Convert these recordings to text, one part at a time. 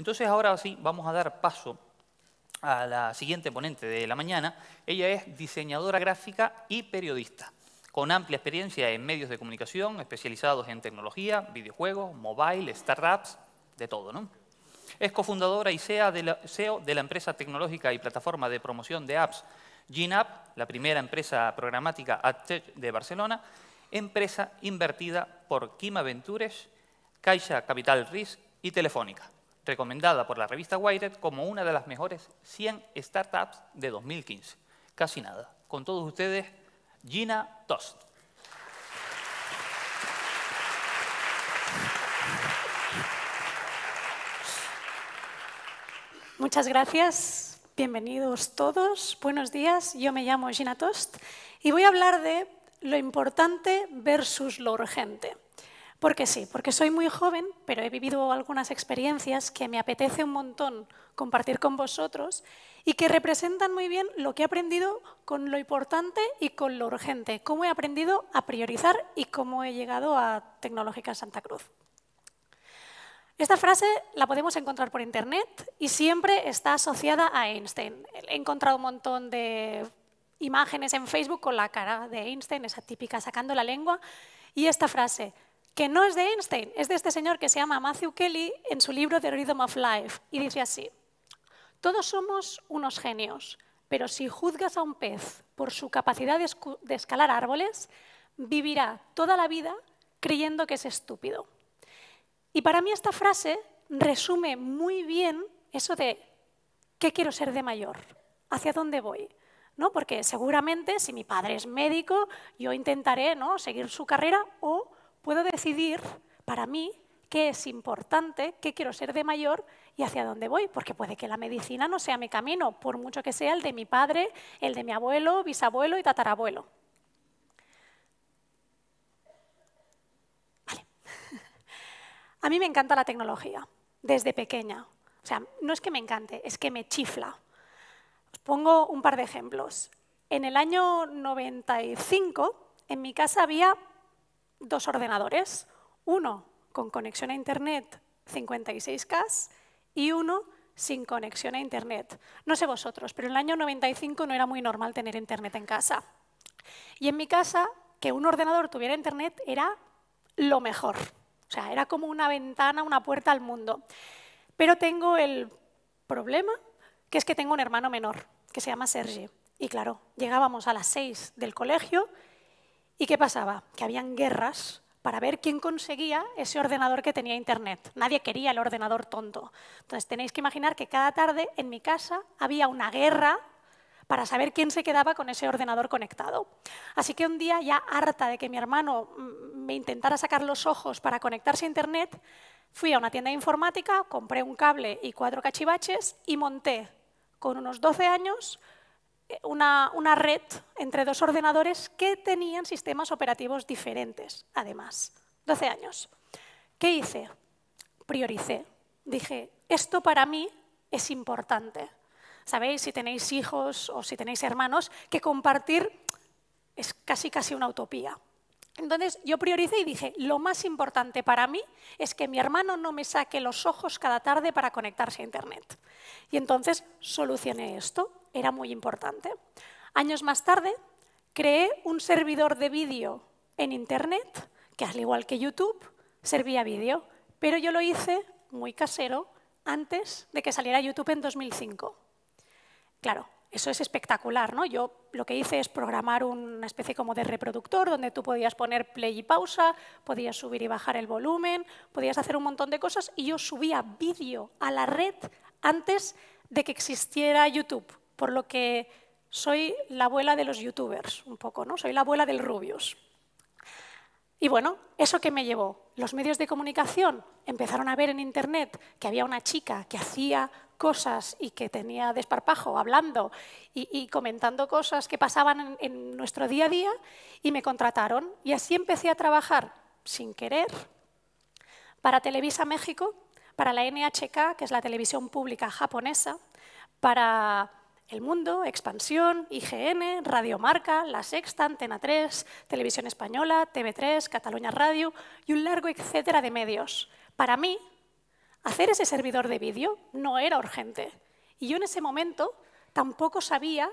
Entonces ahora sí vamos a dar paso a la siguiente ponente de la mañana. Ella es diseñadora gráfica y periodista, con amplia experiencia en medios de comunicación, especializados en tecnología, videojuegos, mobile, startups, de todo, ¿no? Es cofundadora y CEO e de, la, empresa tecnológica y plataforma de promoción de apps GINAP, la primera empresa programática de Barcelona, empresa invertida por Kima Ventures, Caixa Capital Risk y Telefónica recomendada por la revista Wired como una de las mejores 100 startups de 2015. Casi nada. Con todos ustedes, Gina Tost. Muchas gracias. Bienvenidos todos. Buenos días. Yo me llamo Gina Tost y voy a hablar de lo importante versus lo urgente. Porque sí, porque soy muy joven, pero he vivido algunas experiencias que me apetece un montón compartir con vosotros y que representan muy bien lo que he aprendido con lo importante y con lo urgente, cómo he aprendido a priorizar y cómo he llegado a Tecnológica Santa Cruz. Esta frase la podemos encontrar por internet y siempre está asociada a Einstein. He encontrado un montón de imágenes en Facebook con la cara de Einstein, esa típica sacando la lengua, y esta frase, que no es de Einstein, es de este señor que se llama Matthew Kelly en su libro The Rhythm of Life, y dice así, todos somos unos genios, pero si juzgas a un pez por su capacidad de, escalar árboles, vivirá toda la vida creyendo que es estúpido. Y para mí esta frase resume muy bien eso de qué quiero ser de mayor, hacia dónde voy. ¿No? Porque seguramente si mi padre es médico, yo intentaré ¿no? seguir su carrera o puedo decidir para mí qué es importante, qué quiero ser de mayor y hacia dónde voy, porque puede que la medicina no sea mi camino, por mucho que sea el de mi padre, el de mi abuelo, bisabuelo y tatarabuelo. A mí me encanta la tecnología, desde pequeña. O sea, no es que me encante, es que me chifla. Os pongo un par de ejemplos. En el año 95, en mi casa había dos ordenadores, uno con conexión a Internet 56K y uno sin conexión a Internet. No sé vosotros, pero en el año 95 no era muy normal tener Internet en casa. Y en mi casa, que un ordenador tuviera Internet era lo mejor. O sea, era como una ventana, una puerta al mundo. Pero tengo el problema, que es que tengo un hermano menor, que se llama Sergi. Y claro, llegábamos a las 6 del colegio ¿Y qué pasaba? Que habían guerras para ver quién conseguía ese ordenador que tenía Internet. Nadie quería el ordenador tonto. Entonces tenéis que imaginar que cada tarde en mi casa había una guerra para saber quién se quedaba con ese ordenador conectado. Así que un día, ya harta de que mi hermano mm, me intentara sacar los ojos para conectarse a Internet, fui a una tienda de informática, compré un cable y cuatro cachivaches y monté, con unos 12 años, una, red entre dos ordenadores que tenían sistemas operativos diferentes, además. 12 años. ¿Qué hice? Prioricé. Dije, esto para mí es importante. Sabéis, si tenéis hijos o si tenéis hermanos, que compartir es casi casi una utopía. Entonces yo prioricé y dije, lo más importante para mí es que mi hermano no me saque los ojos cada tarde para conectarse a Internet. Y entonces solucioné esto era muy importante. Años más tarde, creé un servidor de vídeo en Internet, que al igual que YouTube, servía vídeo, pero yo lo hice muy casero antes de que saliera YouTube en 2005. Claro, eso es espectacular, ¿no? Yo lo que hice es programar una especie como de reproductor donde tú podías poner play y pausa, podías subir y bajar el volumen, podías hacer un montón de cosas y yo subía vídeo a la red antes de que existiera YouTube por lo que soy la abuela de los youtubers, un poco, ¿no? Soy la abuela del rubios Y bueno, ¿eso que me llevó? Los medios de comunicación empezaron a ver en Internet que había una chica que hacía cosas y que tenía desparpajo hablando y, comentando cosas que pasaban en nuestro día a día y me contrataron. Y así empecé a trabajar, sin querer, para Televisa México, para la NHK, que es la televisión pública japonesa, para el Mundo, Expansión, IGN, Marca, La Sexta, Antena 3, Televisión Española, TV3, Cataluña Radio y un largo etcétera de medios. Para mí, hacer ese servidor de vídeo no era urgente. Y yo en ese momento tampoco sabía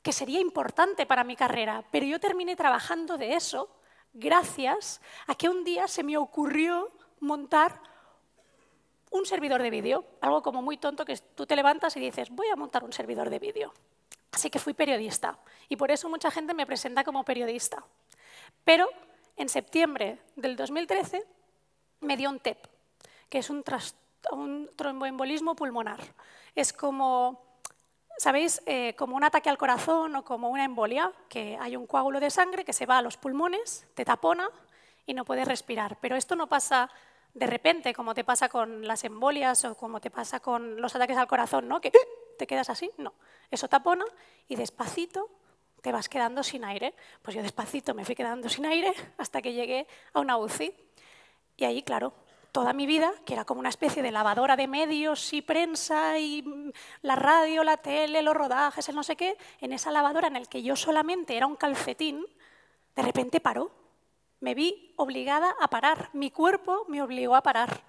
que sería importante para mi carrera, pero yo terminé trabajando de eso gracias a que un día se me ocurrió montar un servidor de vídeo, algo como muy tonto que tú te levantas y dices, voy a montar un servidor de vídeo. Así que fui periodista y por eso mucha gente me presenta como periodista. Pero en septiembre del 2013 me dio un TEP, que es un, tromboembolismo pulmonar. Es como, ¿sabéis? Eh, como un ataque al corazón o como una embolia, que hay un coágulo de sangre que se va a los pulmones, te tapona y no puedes respirar. Pero esto no pasa de repente, como te pasa con las embolias o como te pasa con los ataques al corazón, ¿no? Que te quedas así, no. Eso tapona y despacito te vas quedando sin aire. Pues yo despacito me fui quedando sin aire hasta que llegué a una UCI. Y ahí, claro, toda mi vida, que era como una especie de lavadora de medios y prensa y la radio, la tele, los rodajes, el no sé qué, en esa lavadora en el que yo solamente era un calcetín, de repente paró me vi obligada a parar. Mi cuerpo me obligó a parar.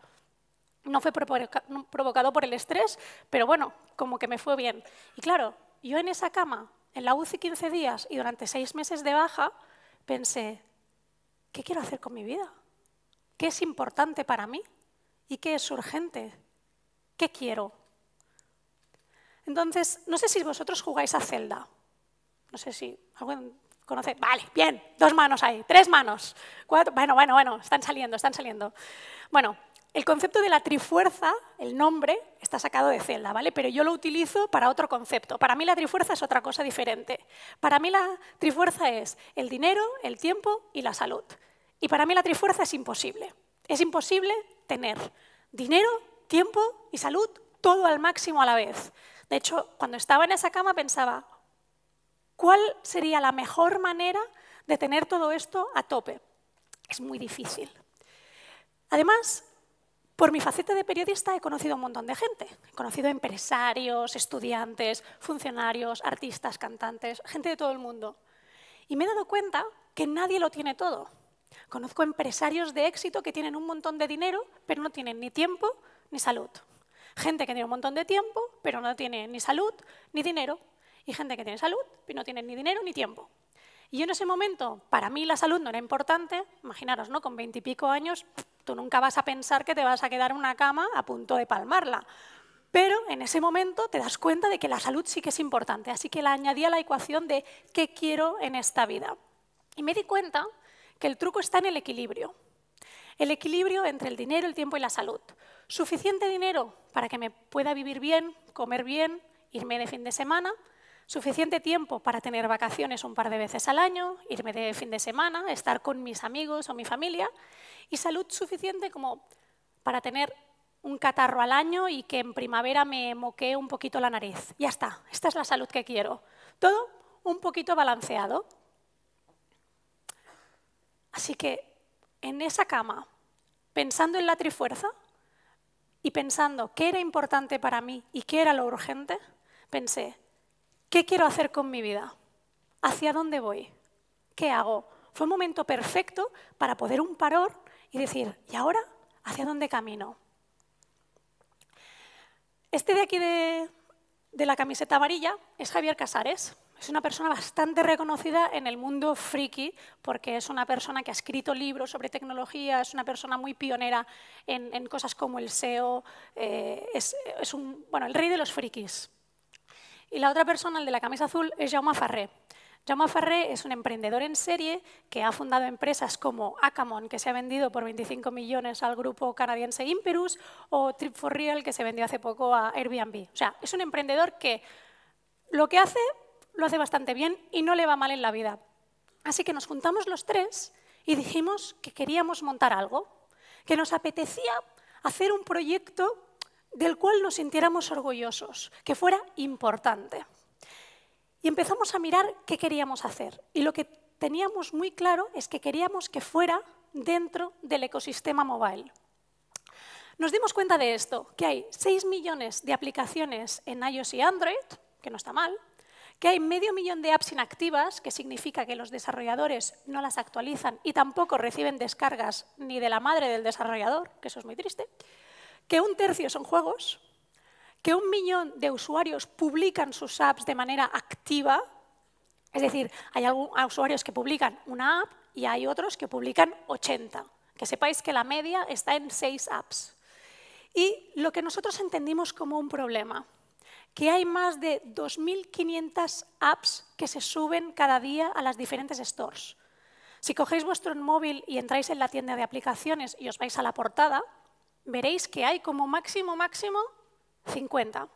No fue provocado por el estrés, pero bueno, como que me fue bien. Y claro, yo en esa cama, en la UCI 15 días y durante seis meses de baja, pensé, ¿qué quiero hacer con mi vida? ¿Qué es importante para mí? ¿Y qué es urgente? ¿Qué quiero? Entonces, no sé si vosotros jugáis a Zelda. No sé si ¿Conoce? Vale, bien, dos manos ahí, tres manos, cuatro, bueno, bueno, bueno, están saliendo, están saliendo. Bueno, el concepto de la trifuerza, el nombre, está sacado de celda, ¿vale? Pero yo lo utilizo para otro concepto. Para mí la trifuerza es otra cosa diferente. Para mí la trifuerza es el dinero, el tiempo y la salud. Y para mí la trifuerza es imposible. Es imposible tener dinero, tiempo y salud todo al máximo a la vez. De hecho, cuando estaba en esa cama pensaba, ¿Cuál sería la mejor manera de tener todo esto a tope? Es muy difícil. Además, por mi faceta de periodista he conocido a un montón de gente. He conocido empresarios, estudiantes, funcionarios, artistas, cantantes, gente de todo el mundo. Y me he dado cuenta que nadie lo tiene todo. Conozco empresarios de éxito que tienen un montón de dinero, pero no tienen ni tiempo ni salud. Gente que tiene un montón de tiempo, pero no tiene ni salud ni dinero y gente que tiene salud y no tiene ni dinero ni tiempo. Y yo en ese momento, para mí la salud no era importante, imaginaros, ¿no? Con veintipico años, tú nunca vas a pensar que te vas a quedar en una cama a punto de palmarla. Pero en ese momento te das cuenta de que la salud sí que es importante, así que la añadí a la ecuación de qué quiero en esta vida. Y me di cuenta que el truco está en el equilibrio. El equilibrio entre el dinero, el tiempo y la salud. Suficiente dinero para que me pueda vivir bien, comer bien, irme de fin de semana, Suficiente tiempo para tener vacaciones un par de veces al año, irme de fin de semana, estar con mis amigos o mi familia y salud suficiente como para tener un catarro al año y que en primavera me moquee un poquito la nariz. Ya está, esta es la salud que quiero. Todo un poquito balanceado. Así que en esa cama, pensando en la trifuerza y pensando qué era importante para mí y qué era lo urgente, pensé, ¿Qué quiero hacer con mi vida? ¿Hacia dónde voy? ¿Qué hago? Fue un momento perfecto para poder un paror y decir, ¿y ahora hacia dónde camino? Este de aquí de, la camiseta amarilla es Javier Casares. Es una persona bastante reconocida en el mundo friki porque es una persona que ha escrito libros sobre tecnología, es una persona muy pionera en, cosas como el SEO, eh, es, un, bueno, el rey de los frikis. Y la otra persona, el de la camisa azul, es Jaume Farré. Jaume Farré es un emprendedor en serie que ha fundado empresas como Acamon, que se ha vendido por 25 millones al grupo canadiense Imperus, o Trip for Real, que se vendió hace poco a Airbnb. O sea, es un emprendedor que lo que hace, lo hace bastante bien y no le va mal en la vida. Así que nos juntamos los tres y dijimos que queríamos montar algo, que nos apetecía hacer un proyecto del cual nos sintiéramos orgullosos, que fuera importante. Y empezamos a mirar qué queríamos hacer. Y lo que teníamos muy claro es que queríamos que fuera dentro del ecosistema mobile. Nos dimos cuenta de esto, que hay 6 millones de aplicaciones en iOS y Android, que no está mal, que hay medio millón de apps inactivas, que significa que los desarrolladores no las actualizan y tampoco reciben descargas ni de la madre del desarrollador, que eso es muy triste, que un tercio son juegos, que un millón de usuarios publican sus apps de manera activa, es decir, hay usuarios que publican una app y hay otros que publican 80. Que sepáis que la media está en seis apps. Y lo que nosotros entendimos como un problema, que hay más de 2.500 apps que se suben cada día a las diferentes stores. Si cogéis vuestro móvil y entráis en la tienda de aplicaciones y os vais a la portada, veréis que hay como máximo, máximo 50.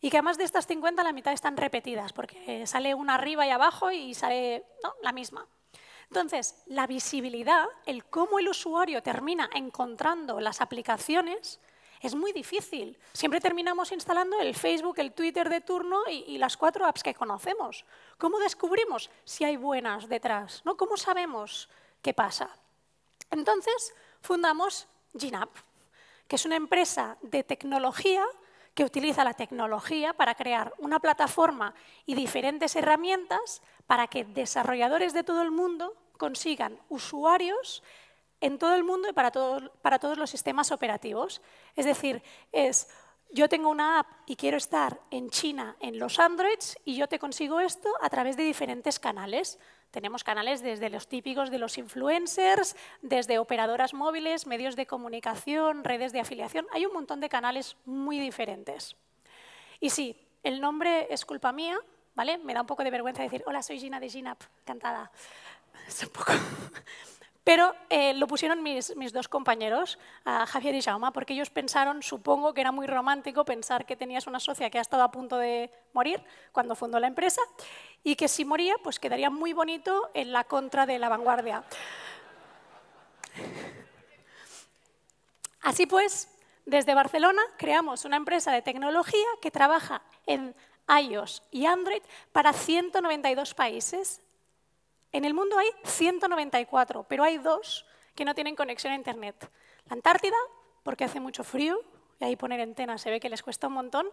Y que además de estas 50, la mitad están repetidas, porque sale una arriba y abajo y sale la misma. Entonces, la visibilidad, el cómo el usuario termina encontrando las aplicaciones, es muy difícil. Siempre terminamos instalando el Facebook, el Twitter de turno y, las cuatro apps que conocemos. ¿Cómo descubrimos si hay buenas detrás? ¿no? ¿Cómo sabemos qué pasa? Entonces, fundamos Ginapp es una empresa de tecnología que utiliza la tecnología para crear una plataforma y diferentes herramientas para que desarrolladores de todo el mundo consigan usuarios en todo el mundo y para, para todos los sistemas operativos. Es decir, es yo tengo una app y quiero estar en China en los Androids y yo te consigo esto a través de diferentes canales. Tenemos canales desde los típicos de los influencers, desde operadoras móviles, medios de comunicación, redes de afiliación. Hay un montón de canales muy diferentes. Y sí, el nombre es culpa mía, ¿vale? Me da un poco de vergüenza decir, hola, soy Gina de Ginap, cantada. Es un poco... Pero eh, lo pusieron mis, dos compañeros, Javier y Jaume, porque ellos pensaron, supongo que era muy romántico pensar que tenías una socia que ha estado a punto de morir cuando fundó la empresa y que si moría, pues quedaría muy bonito en la contra de la vanguardia. Así pues, desde Barcelona creamos una empresa de tecnología que trabaja en iOS y Android para 192 países en el mundo hay 194, pero hay dos que no tienen conexión a Internet. La Antártida, porque hace mucho frío, y ahí poner antenas. se ve que les cuesta un montón,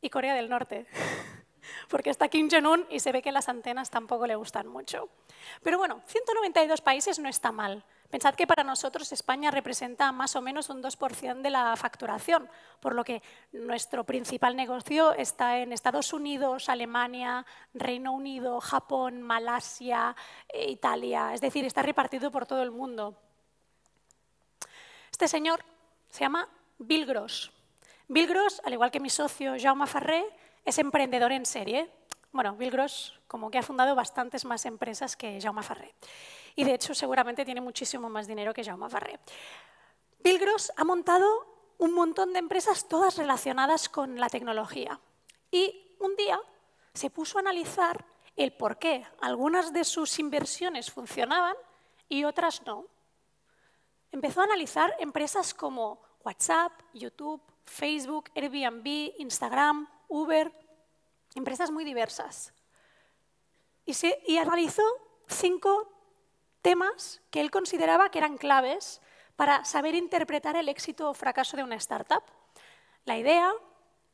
y Corea del Norte porque está Kim Jong-un y se ve que las antenas tampoco le gustan mucho. Pero bueno, 192 países no está mal. Pensad que para nosotros España representa más o menos un 2% de la facturación, por lo que nuestro principal negocio está en Estados Unidos, Alemania, Reino Unido, Japón, Malasia, eh, Italia, es decir, está repartido por todo el mundo. Este señor se llama Bill Gross. Bill Gross, al igual que mi socio Jaume Farré, es emprendedor en serie. Bueno, Bill Gross como que ha fundado bastantes más empresas que Jaume Farré. Y de hecho seguramente tiene muchísimo más dinero que Jaume Farré. Bill Gross ha montado un montón de empresas, todas relacionadas con la tecnología. Y un día se puso a analizar el por qué algunas de sus inversiones funcionaban y otras no. Empezó a analizar empresas como WhatsApp, YouTube, Facebook, Airbnb, Instagram, Uber, empresas muy diversas. Y, analizó cinco temas que él consideraba que eran claves para saber interpretar el éxito o fracaso de una startup. La idea,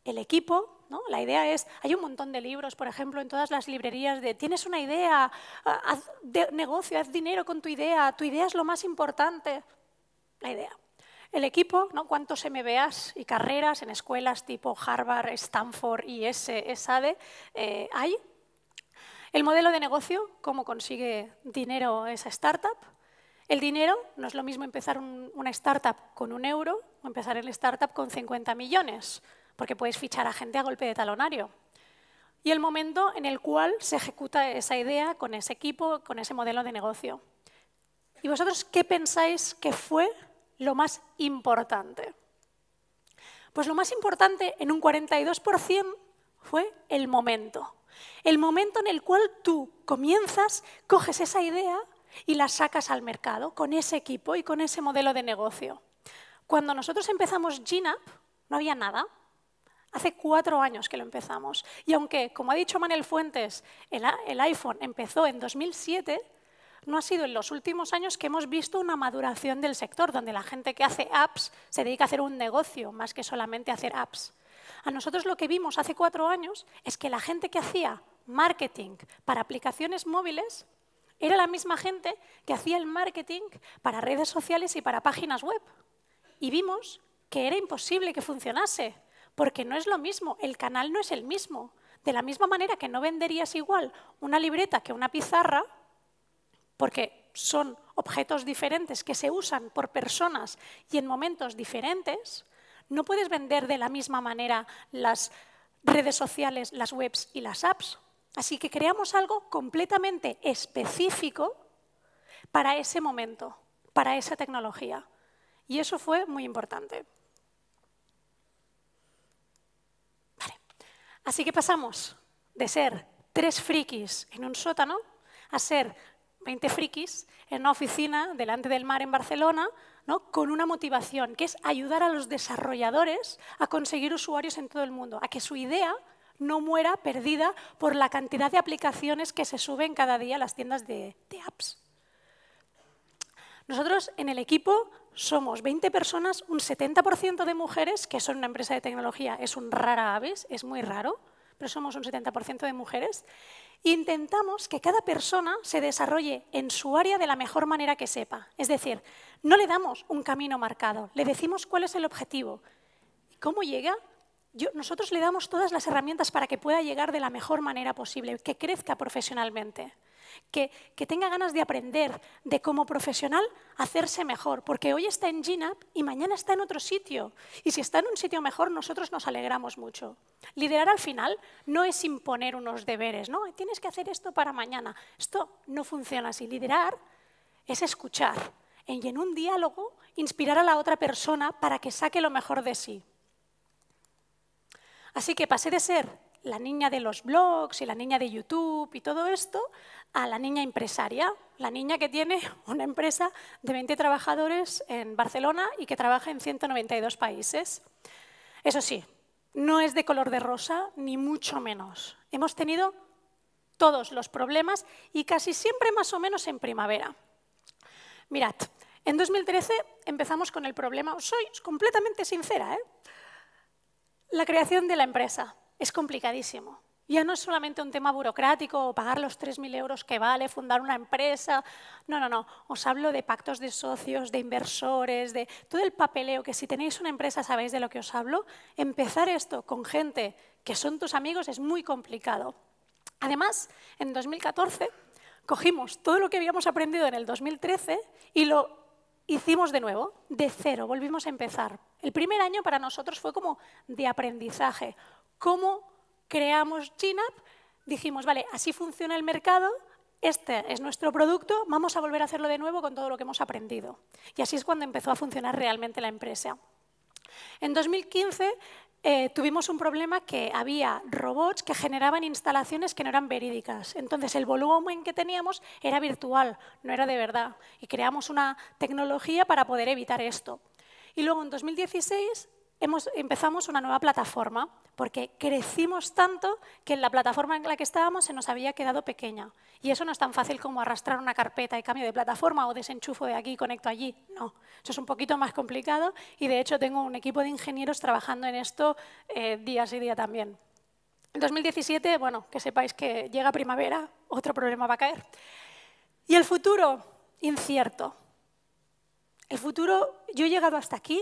el equipo, ¿no? La idea es, hay un montón de libros, por ejemplo, en todas las librerías de tienes una idea, ah, haz negocio, haz dinero con tu idea, tu idea es lo más importante. La idea. El equipo, ¿no? ¿Cuántos MBAs y carreras en escuelas tipo Harvard, Stanford, IS, ESADE eh, hay? El modelo de negocio, cómo consigue dinero esa startup. El dinero no es lo mismo empezar una startup con un euro o empezar el startup con 50 millones, porque puedes fichar a gente a golpe de talonario. Y el momento en el cual se ejecuta esa idea con ese equipo, con ese modelo de negocio. ¿Y vosotros qué pensáis que fue lo más importante? Pues lo más importante en un 42% fue el momento. El momento en el cual tú comienzas, coges esa idea y la sacas al mercado con ese equipo y con ese modelo de negocio. Cuando nosotros empezamos GINAP, no había nada. Hace cuatro años que lo empezamos. Y aunque, como ha dicho Manuel Fuentes, el iPhone empezó en 2007, no ha sido en los últimos años que hemos visto una maduración del sector, donde la gente que hace apps se dedica a hacer un negocio más que solamente hacer apps. A nosotros lo que vimos hace cuatro años es que la gente que hacía marketing para aplicaciones móviles era la misma gente que hacía el marketing para redes sociales y para páginas web. Y vimos que era imposible que funcionase, porque no es lo mismo, el canal no es el mismo. De la misma manera que no venderías igual una libreta que una pizarra, porque son objetos diferentes que se usan por personas y en momentos diferentes, no puedes vender de la misma manera las redes sociales, las webs y las apps. Así que creamos algo completamente específico para ese momento, para esa tecnología. Y eso fue muy importante. Así que pasamos de ser tres frikis en un sótano a ser 20 frikis en una oficina delante del mar en Barcelona, con una motivación, que es ayudar a los desarrolladores a conseguir usuarios en todo el mundo, a que su idea no muera perdida por la cantidad de aplicaciones que se suben cada día a las tiendas de, apps. Nosotros en el equipo somos 20 personas, un 70% de mujeres, que son una empresa de tecnología, es un rara avis, es muy raro, pero somos un 70% de mujeres, intentamos que cada persona se desarrolle en su área de la mejor manera que sepa. Es decir, no le damos un camino marcado, le decimos cuál es el objetivo. ¿Cómo llega? nosotros le damos todas las herramientas para que pueda llegar de la mejor manera posible, que crezca profesionalmente que, tenga ganas de aprender, de como profesional hacerse mejor, porque hoy está en GINAP y mañana está en otro sitio. Y si está en un sitio mejor, nosotros nos alegramos mucho. Liderar al final no es imponer unos deberes, ¿no? Tienes que hacer esto para mañana. Esto no funciona así. Liderar es escuchar y en un diálogo inspirar a la otra persona para que saque lo mejor de sí. Así que pasé de ser la niña de los blogs y la niña de YouTube y todo esto a la niña empresaria, la niña que tiene una empresa de 20 trabajadores en Barcelona y que trabaja en 192 países. Eso sí, no es de color de rosa, ni mucho menos. Hemos tenido todos los problemas y casi siempre más o menos en primavera. Mirad, en 2013 empezamos con el problema, soy completamente sincera, ¿eh? la creación de la empresa es complicadísimo. Ya no es solamente un tema burocrático o pagar los 3.000 euros que vale fundar una empresa. No, no, no. Os hablo de pactos de socios, de inversores, de todo el papeleo que si tenéis una empresa sabéis de lo que os hablo. Empezar esto con gente que son tus amigos es muy complicado. Además, en 2014 cogimos todo lo que habíamos aprendido en el 2013 y lo hicimos de nuevo, de cero, volvimos a empezar. El primer año para nosotros fue como de aprendizaje cómo creamos GNAP, dijimos, vale, así funciona el mercado, este es nuestro producto, vamos a volver a hacerlo de nuevo con todo lo que hemos aprendido. Y así es cuando empezó a funcionar realmente la empresa. En 2015 eh, tuvimos un problema que había robots que generaban instalaciones que no eran verídicas. Entonces, el volumen que teníamos era virtual, no era de verdad. Y creamos una tecnología para poder evitar esto. Y luego, en 2016, empezamos una nueva plataforma, porque crecimos tanto que en la plataforma en la que estábamos se nos había quedado pequeña. Y eso no es tan fácil como arrastrar una carpeta y cambio de plataforma o desenchufo de aquí y conecto allí. No, eso es un poquito más complicado y de hecho tengo un equipo de ingenieros trabajando en esto eh, día a día también. En 2017, bueno, que sepáis que llega primavera, otro problema va a caer. Y el futuro, incierto. El futuro, yo he llegado hasta aquí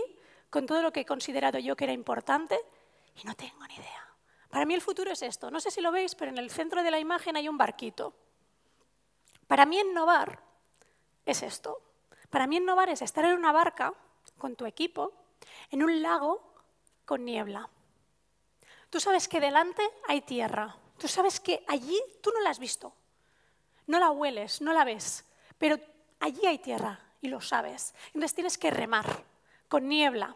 con todo lo que he considerado yo que era importante y no tengo ni idea. Para mí el futuro es esto. No sé si lo veis, pero en el centro de la imagen hay un barquito. Para mí innovar es esto. Para mí innovar es estar en una barca con tu equipo, en un lago con niebla. Tú sabes que delante hay tierra. Tú sabes que allí tú no la has visto. No la hueles, no la ves. Pero allí hay tierra y lo sabes. Entonces tienes que remar con niebla,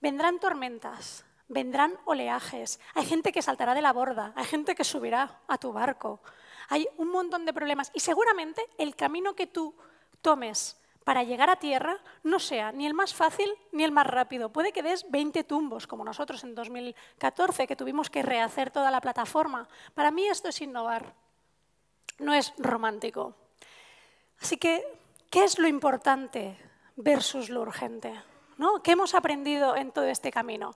vendrán tormentas, vendrán oleajes, hay gente que saltará de la borda, hay gente que subirá a tu barco, hay un montón de problemas y seguramente el camino que tú tomes para llegar a tierra no sea ni el más fácil ni el más rápido. Puede que des 20 tumbos, como nosotros en 2014, que tuvimos que rehacer toda la plataforma. Para mí esto es innovar, no es romántico. Así que, ¿qué es lo importante versus lo urgente? ¿Qué hemos aprendido en todo este camino?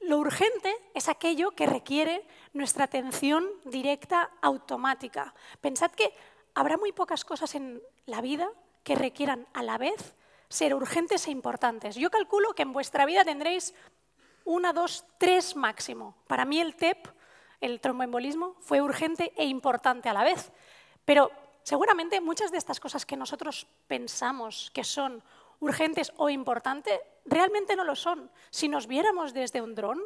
Lo urgente es aquello que requiere nuestra atención directa automática. Pensad que habrá muy pocas cosas en la vida que requieran a la vez ser urgentes e importantes. Yo calculo que en vuestra vida tendréis una, dos, tres máximo. Para mí el TEP, el tromboembolismo, fue urgente e importante a la vez. Pero seguramente muchas de estas cosas que nosotros pensamos que son urgentes o importantes, realmente no lo son. Si nos viéramos desde un dron,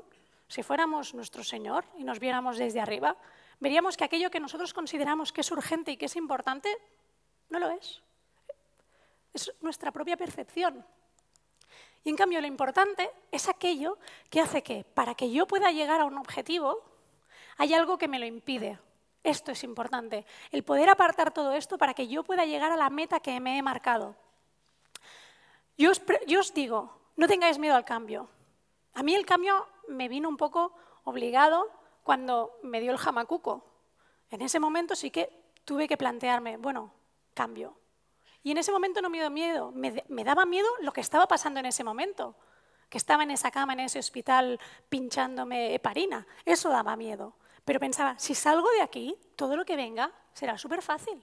si fuéramos nuestro Señor y nos viéramos desde arriba, veríamos que aquello que nosotros consideramos que es urgente y que es importante, no lo es. Es nuestra propia percepción. Y en cambio lo importante es aquello que hace que, para que yo pueda llegar a un objetivo, hay algo que me lo impide. Esto es importante. El poder apartar todo esto para que yo pueda llegar a la meta que me he marcado. Yo os, digo, no tengáis miedo al cambio. A mí el cambio me vino un poco obligado cuando me dio el jamacuco. En ese momento sí que tuve que plantearme, bueno, cambio. Y en ese momento no me dio miedo, me, me, daba miedo lo que estaba pasando en ese momento, que estaba en esa cama, en ese hospital, pinchándome heparina. Eso daba miedo. Pero pensaba, si salgo de aquí, todo lo que venga será súper fácil.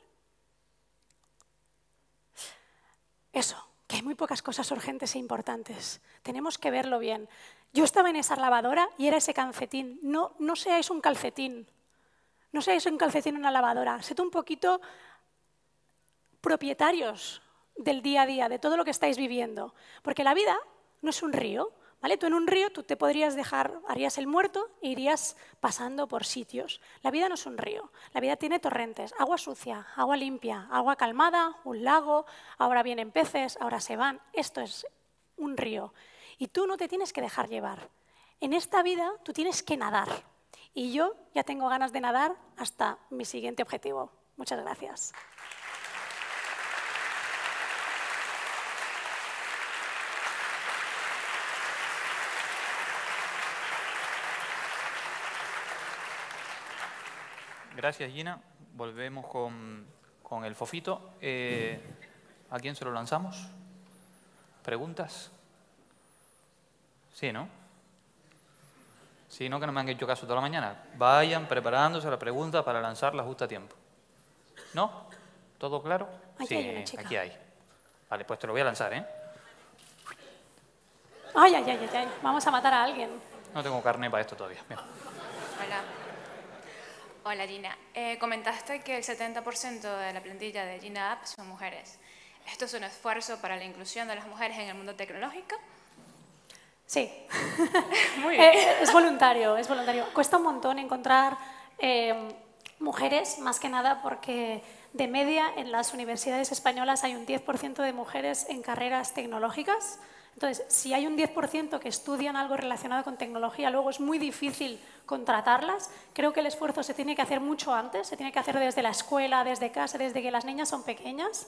Eso hay muy pocas cosas urgentes e importantes. Tenemos que verlo bien. Yo estaba en esa lavadora y era ese calcetín. No, no seáis un calcetín. No seáis un calcetín en una lavadora. Sed un poquito propietarios del día a día, de todo lo que estáis viviendo. Porque la vida no es un río, ¿Vale? Tú en un río tú te podrías dejar, harías el muerto e irías pasando por sitios. La vida no es un río, la vida tiene torrentes, agua sucia, agua limpia, agua calmada, un lago, ahora vienen peces, ahora se van. Esto es un río. Y tú no te tienes que dejar llevar. En esta vida tú tienes que nadar. Y yo ya tengo ganas de nadar hasta mi siguiente objetivo. Muchas gracias. Gracias, Gina. Volvemos con, el fofito. Eh, ¿A quién se lo lanzamos? ¿Preguntas? Sí, ¿no? sí, no, que no me han hecho caso toda la mañana. Vayan preparándose la pregunta para lanzarla justo a tiempo. ¿No? ¿Todo claro? sí, aquí hay. Vale, pues te lo voy a lanzar, ¿eh? Ay, ay, ay, ay, Vamos a matar a alguien. No tengo carne para esto todavía. Hola Gina, eh, comentaste que el 70% de la plantilla de Gina App son mujeres. ¿Esto es un esfuerzo para la inclusión de las mujeres en el mundo tecnológico? Sí. Muy eh, bien. es voluntario, es voluntario. Cuesta un montón encontrar eh, mujeres, más que nada porque de media en las universidades españolas hay un 10% de mujeres en carreras tecnológicas. Entonces, si hay un 10% que estudian algo relacionado con tecnología, luego es muy difícil contratarlas, creo que el esfuerzo se tiene que hacer mucho antes, se tiene que hacer desde la escuela, desde casa, desde que las niñas son pequeñas,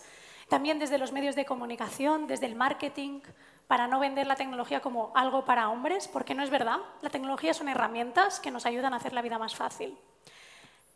también desde los medios de comunicación, desde el marketing, para no vender la tecnología como algo para hombres, porque no es verdad. La tecnología son herramientas que nos ayudan a hacer la vida más fácil.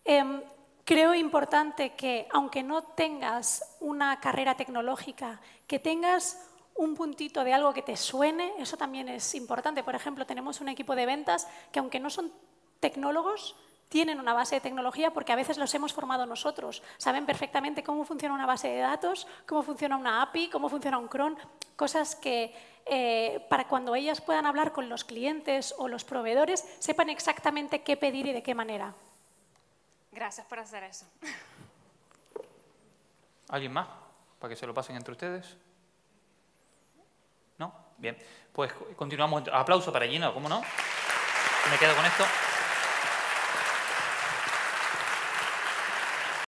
Em, creo importante que, aunque no tengas una carrera tecnológica, que tengas un puntito de algo que te suene, eso también es importante. Por ejemplo, tenemos un equipo de ventas que aunque no son tecnólogos, tienen una base de tecnología porque a veces los hemos formado nosotros. Saben perfectamente cómo funciona una base de datos, cómo funciona una API, cómo funciona un cron, cosas que eh, para cuando ellas puedan hablar con los clientes o los proveedores sepan exactamente qué pedir y de qué manera. Gracias por hacer eso. ¿Alguien más? Para que se lo pasen entre ustedes. Bien, pues continuamos. Aplauso para Gino, ¿cómo no? Me quedo con esto.